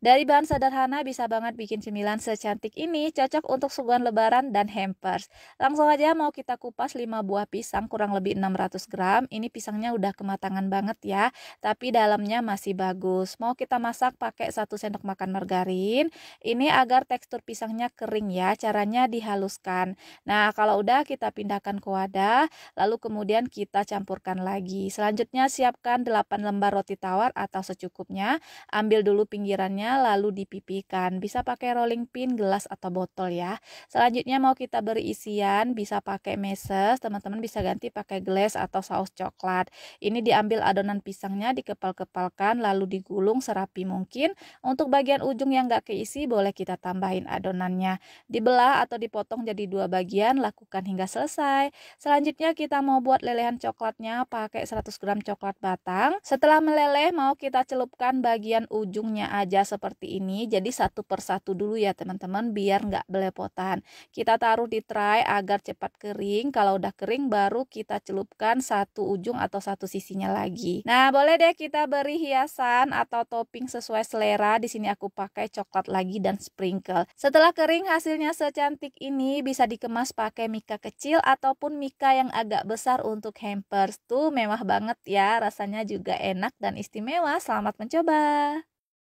Dari bahan sederhana bisa banget bikin cemilan secantik ini, cocok untuk suguhan lebaran dan hampers. Langsung aja mau kita kupas 5 buah pisang kurang lebih 600 gram. Ini pisangnya udah kematangan banget ya, tapi dalamnya masih bagus. Mau kita masak pakai 1 sendok makan margarin. Ini agar tekstur pisangnya kering ya, caranya dihaluskan. Nah, kalau udah kita pindahkan ke wadah, lalu kemudian kita campurkan lagi. Selanjutnya siapkan 8 lembar roti tawar atau secukupnya. Ambil dulu pinggirannya lalu dipipihkan. Bisa pakai rolling pin, gelas atau botol ya. Selanjutnya mau kita beri isian, bisa pakai meses, teman-teman bisa ganti pakai gelas atau saus coklat. Ini diambil adonan pisangnya, dikepal-kepalkan, lalu digulung serapi mungkin. Untuk bagian ujung yang gak keisi, boleh kita tambahin adonannya. Dibelah atau dipotong jadi dua bagian, lakukan hingga selesai. Selanjutnya kita mau buat lelehan coklatnya, pakai 100 gram coklat batang. Setelah meleleh, mau kita celupkan bagian ujungnya aja seperti ini jadi satu persatu dulu ya teman-teman biar nggak belepotan kita taruh di tray agar cepat kering kalau udah kering baru kita celupkan satu ujung atau satu sisinya lagi nah boleh deh kita beri hiasan atau topping sesuai selera di sini aku pakai coklat lagi dan sprinkle setelah kering hasilnya secantik ini bisa dikemas pakai mika kecil ataupun mika yang agak besar untuk hampers tuh mewah banget ya rasanya juga enak dan istimewa selamat mencoba